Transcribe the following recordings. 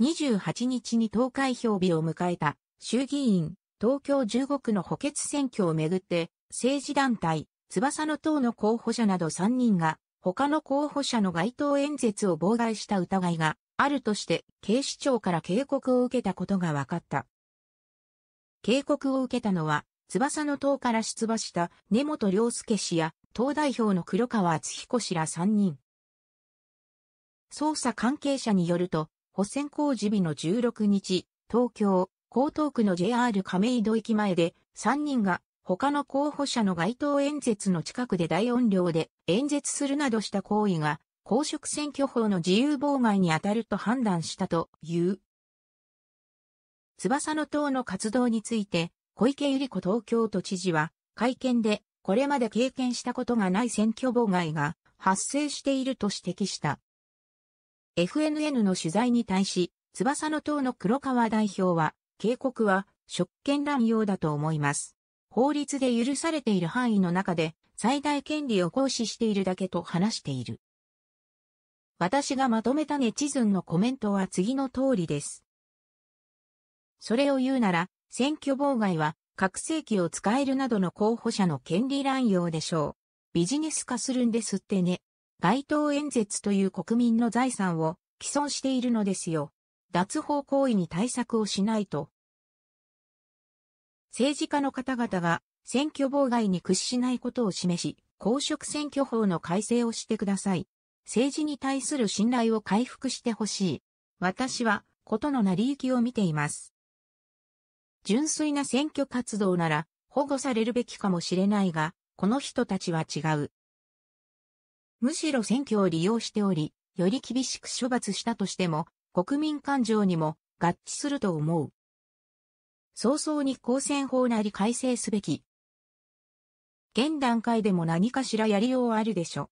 28日に投開票日を迎えた衆議院東京15区の補欠選挙をめぐって政治団体翼の党の候補者など3人が他の候補者の街頭演説を妨害した疑いがあるとして警視庁から警告を受けたことが分かった。警告を受けたのは翼の党から出馬した根本良介氏や党代表の黒川敦彦氏ら3人。捜査関係者によると、補選工事日の16日、東京、江東区の JR 亀戸駅前で3人が他の候補者の街頭演説の近くで大音量で演説するなどした行為が公職選挙法の自由妨害に当たると判断したという。翼の党の活動について小池百合子東京都知事は会見でこれまで経験したことがない選挙妨害が発生していると指摘した。FNN の取材に対し、翼の党の黒川代表は、警告は、職権乱用だと思います。法律で許されている範囲の中で、最大権利を行使しているだけと話している。私がまとめたネチズンのコメントは次の通りです。それを言うなら、選挙妨害は、拡声器を使えるなどの候補者の権利乱用でしょう。ビジネス化するんですってね。街頭演説という国民の財産を既存しているのですよ。脱法行為に対策をしないと。政治家の方々が選挙妨害に屈しないことを示し、公職選挙法の改正をしてください。政治に対する信頼を回復してほしい。私は、ことの成り行きを見ています。純粋な選挙活動なら保護されるべきかもしれないが、この人たちは違う。むしろ選挙を利用しており、より厳しく処罰したとしても、国民感情にも合致すると思う。早々に公選法なり改正すべき。現段階でも何かしらやりようあるでしょ。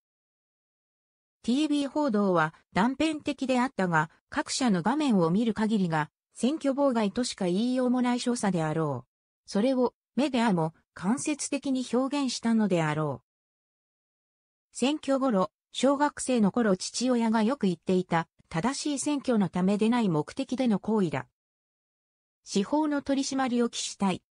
TV 報道は断片的であったが、各社の画面を見る限りが、選挙妨害としか言いようもない所作であろう。それを、メディアも間接的に表現したのであろう。選挙頃、小学生の頃父親がよく言っていた、正しい選挙のためでない目的での行為だ。司法の取り締まりを期したい。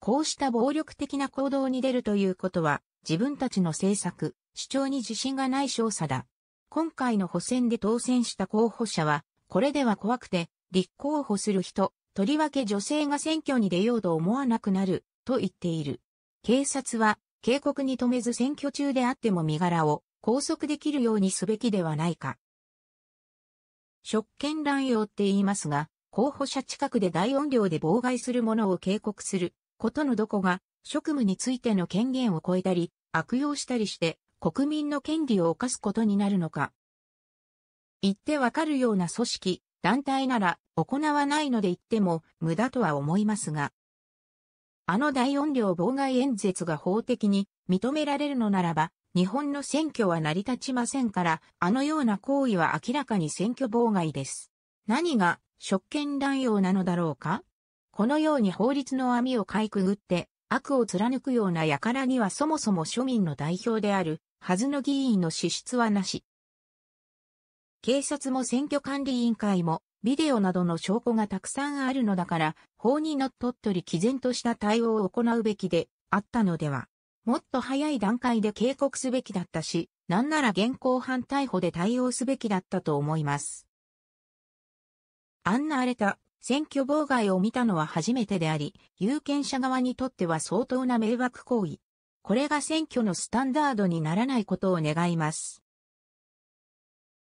こうした暴力的な行動に出るということは、自分たちの政策、主張に自信がない少佐だ。今回の補選で当選した候補者は、これでは怖くて、立候補する人、とりわけ女性が選挙に出ようと思わなくなる、と言っている。警察は、警告に止めず選挙中であっても身柄を拘束できるようにすべきではないか。職権乱用って言いますが、候補者近くで大音量で妨害する者を警告することのどこが職務についての権限を超えたり、悪用したりして国民の権利を犯すことになるのか。言ってわかるような組織、団体なら行わないので言っても無駄とは思いますが、あの大音量妨害演説が法的に認められるのならば、日本の選挙は成り立ちませんから、あのような行為は明らかに選挙妨害です。何が職権乱用なのだろうかこのように法律の網をかいくぐって、悪を貫くような輩にはそもそも庶民の代表である、はずの議員の資質はなし。警察も選挙管理委員会も、ビデオなどの証拠がたくさんあるのだから、法にのっとっとり毅然とした対応を行うべきであったのでは。もっと早い段階で警告すべきだったし、なんなら現行犯逮捕で対応すべきだったと思います。あんな荒れた選挙妨害を見たのは初めてであり、有権者側にとっては相当な迷惑行為。これが選挙のスタンダードにならないことを願います。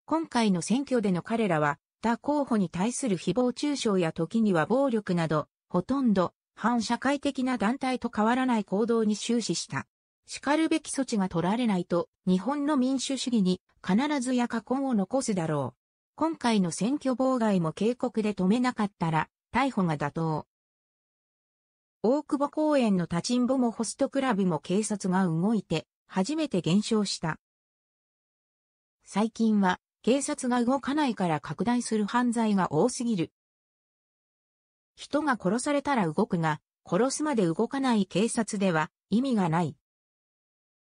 今回の選挙での彼らはった候補に対する誹謗中傷や時には暴力など、ほとんど反社会的な団体と変わらない行動に終始した。叱るべき措置が取られないと、日本の民主主義に必ずや禍根を残すだろう。今回の選挙妨害も警告で止めなかったら、逮捕が妥当。大久保公園の立ちんぼもホストクラブも警察が動いて、初めて減少した。最近は、警察が動かないから拡大する犯罪が多すぎる。人が殺されたら動くが、殺すまで動かない警察では意味がない。